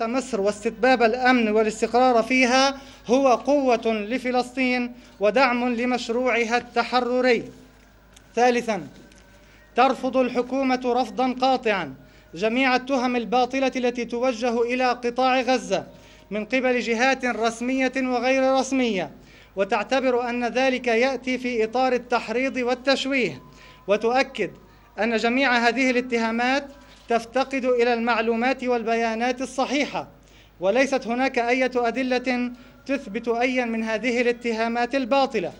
مصر واستتباب الأمن والاستقرار فيها هو قوة لفلسطين ودعم لمشروعها التحرري ثالثا ترفض الحكومة رفضا قاطعا جميع التهم الباطلة التي توجه إلى قطاع غزة من قبل جهات رسمية وغير رسمية وتعتبر أن ذلك يأتي في إطار التحريض والتشويه وتؤكد أن جميع هذه الاتهامات تفتقد الى المعلومات والبيانات الصحيحه وليست هناك اي ادله تثبت ايا من هذه الاتهامات الباطله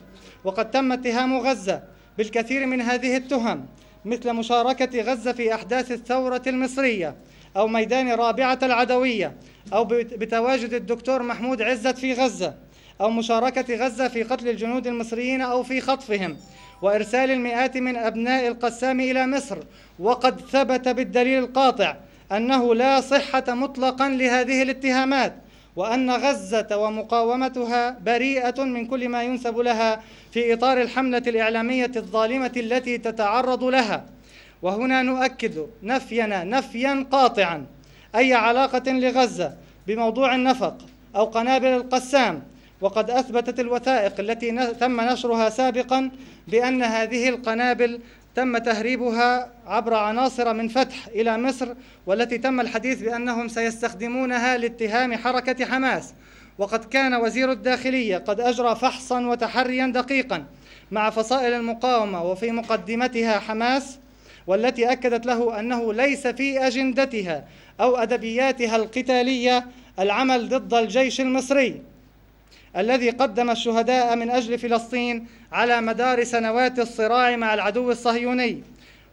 وقد تم اتهام غزه بالكثير من هذه التهم مثل مشاركه غزه في احداث الثوره المصريه او ميدان رابعه العدويه او بتواجد الدكتور محمود عزت في غزه أو مشاركة غزة في قتل الجنود المصريين أو في خطفهم وإرسال المئات من أبناء القسام إلى مصر وقد ثبت بالدليل القاطع أنه لا صحة مطلقا لهذه الاتهامات وأن غزة ومقاومتها بريئة من كل ما ينسب لها في إطار الحملة الإعلامية الظالمة التي تتعرض لها وهنا نؤكد نفينا نفيا قاطعا أي علاقة لغزة بموضوع النفق أو قنابل القسام وقد أثبتت الوثائق التي تم نشرها سابقا بأن هذه القنابل تم تهريبها عبر عناصر من فتح إلى مصر والتي تم الحديث بأنهم سيستخدمونها لاتهام حركة حماس وقد كان وزير الداخلية قد أجرى فحصا وتحريا دقيقا مع فصائل المقاومة وفي مقدمتها حماس والتي أكدت له أنه ليس في أجندتها أو أدبياتها القتالية العمل ضد الجيش المصري الذي قدم الشهداء من أجل فلسطين على مدار سنوات الصراع مع العدو الصهيوني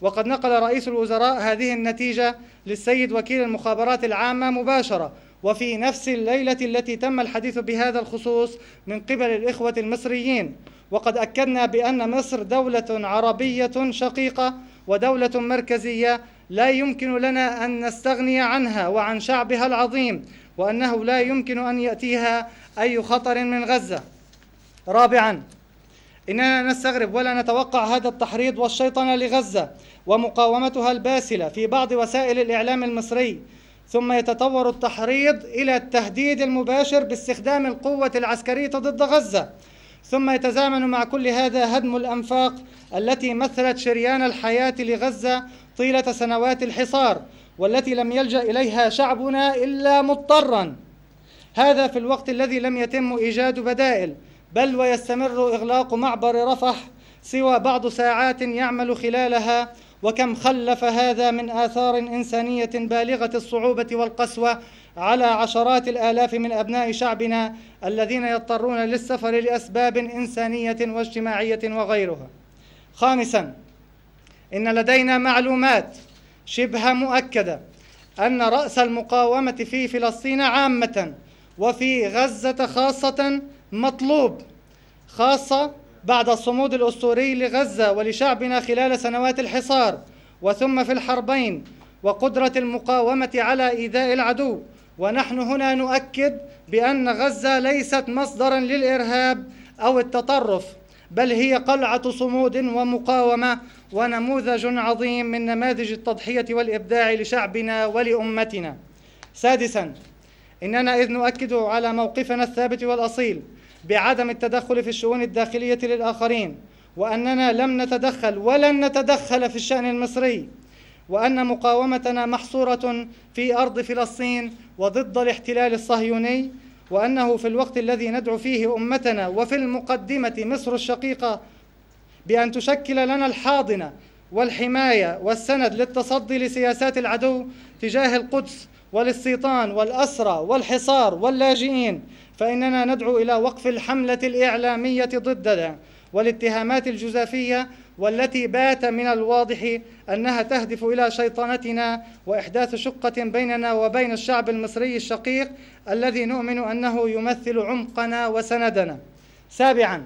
وقد نقل رئيس الوزراء هذه النتيجة للسيد وكيل المخابرات العامة مباشرة وفي نفس الليلة التي تم الحديث بهذا الخصوص من قبل الإخوة المصريين وقد أكدنا بأن مصر دولة عربية شقيقة ودولة مركزية لا يمكن لنا أن نستغني عنها وعن شعبها العظيم وأنه لا يمكن أن يأتيها أي خطر من غزة رابعا إننا نستغرب ولا نتوقع هذا التحريض والشيطنة لغزة ومقاومتها الباسلة في بعض وسائل الإعلام المصري ثم يتطور التحريض إلى التهديد المباشر باستخدام القوة العسكرية ضد غزة ثم يتزامن مع كل هذا هدم الأنفاق التي مثلت شريان الحياة لغزة طيلة سنوات الحصار والتي لم يلجأ إليها شعبنا إلا مضطرا هذا في الوقت الذي لم يتم إيجاد بدائل بل ويستمر إغلاق معبر رفح سوى بعض ساعات يعمل خلالها وكم خلف هذا من آثار إنسانية بالغة الصعوبة والقسوة على عشرات الآلاف من أبناء شعبنا الذين يضطرون للسفر لأسباب إنسانية واجتماعية وغيرها خامساً إن لدينا معلومات شبه مؤكدة أن رأس المقاومة في فلسطين عامة وفي غزة خاصة مطلوب خاصة بعد الصمود الأسطوري لغزة ولشعبنا خلال سنوات الحصار وثم في الحربين وقدرة المقاومة على إيذاء العدو ونحن هنا نؤكد بأن غزة ليست مصدرا للإرهاب أو التطرف بل هي قلعة صمود ومقاومة ونموذج عظيم من نماذج التضحية والإبداع لشعبنا ولأمتنا. سادسا إننا إذ نؤكد على موقفنا الثابت والأصيل بعدم التدخل في الشؤون الداخلية للآخرين وأننا لم نتدخل ولن نتدخل في الشأن المصري وأن مقاومتنا محصورة في أرض فلسطين وضد الاحتلال الصهيوني وأنه في الوقت الذي ندعو فيه أمتنا وفي المقدمة مصر الشقيقة بأن تشكل لنا الحاضنة والحماية والسند للتصدي لسياسات العدو تجاه القدس والاستيطان والأسرى والحصار واللاجئين فإننا ندعو إلى وقف الحملة الإعلامية ضدنا والاتهامات الجزافية والتي بات من الواضح انها تهدف الى شيطنتنا واحداث شقه بيننا وبين الشعب المصري الشقيق الذي نؤمن انه يمثل عمقنا وسندنا. سابعا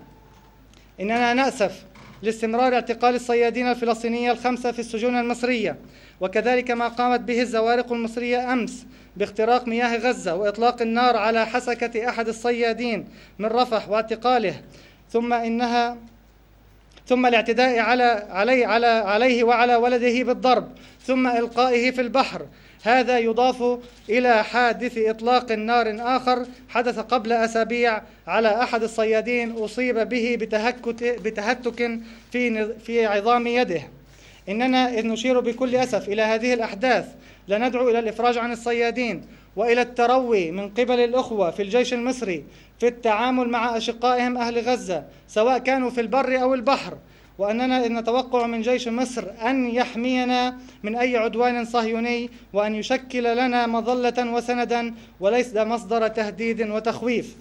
اننا ناسف لاستمرار اعتقال الصيادين الفلسطينيين الخمسه في السجون المصريه وكذلك ما قامت به الزوارق المصريه امس باختراق مياه غزه واطلاق النار على حسكه احد الصيادين من رفح واعتقاله ثم انها ثم الاعتداء على علي على عليه وعلى ولده بالضرب ثم إلقائه في البحر هذا يضاف إلى حادث إطلاق نار آخر حدث قبل أسابيع على أحد الصيادين أصيب به بتهكت بتهتك في في عظام يده إننا إذ نشير بكل أسف إلى هذه الأحداث لندعو إلى الإفراج عن الصيادين والى التروي من قبل الاخوه في الجيش المصري في التعامل مع اشقائهم اهل غزه سواء كانوا في البر او البحر وأننا نتوقع من جيش مصر أن يحمينا من أي عدوان صهيوني وأن يشكل لنا مظلة وسندا وليس مصدر تهديد وتخويف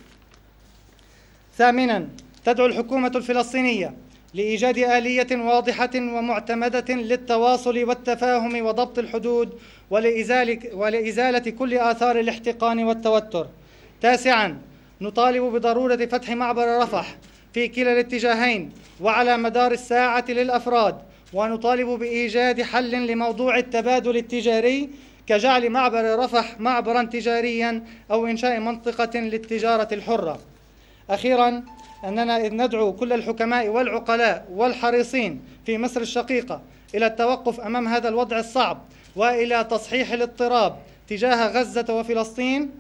ثامنا تدعو الحكومة الفلسطينية لايجاد اليه واضحه ومعتمده للتواصل والتفاهم وضبط الحدود ولازاله, ولإزالة كل اثار الاحتقان والتوتر تاسعا نطالب بضروره فتح معبر رفح في كلا الاتجاهين وعلى مدار الساعه للافراد ونطالب بايجاد حل لموضوع التبادل التجاري كجعل معبر رفح معبرا تجاريا او انشاء منطقه للتجاره الحره اخيرا أننا إذ ندعو كل الحكماء والعقلاء والحريصين في مصر الشقيقة إلى التوقف أمام هذا الوضع الصعب وإلى تصحيح الاضطراب تجاه غزة وفلسطين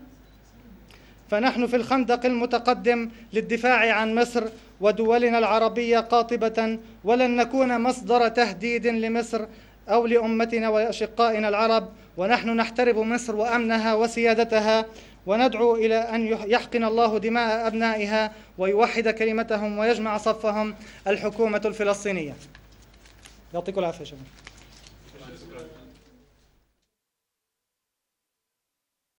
فنحن في الخندق المتقدم للدفاع عن مصر ودولنا العربية قاطبة ولن نكون مصدر تهديد لمصر أو لأمتنا وأشقائنا العرب ونحن نحترب مصر وأمنها وسيادتها وندعو إلى أن يحقن الله دماء أبنائها ويوحد كلمتهم ويجمع صفهم الحكومة الفلسطينية يعطيكم العافية شباب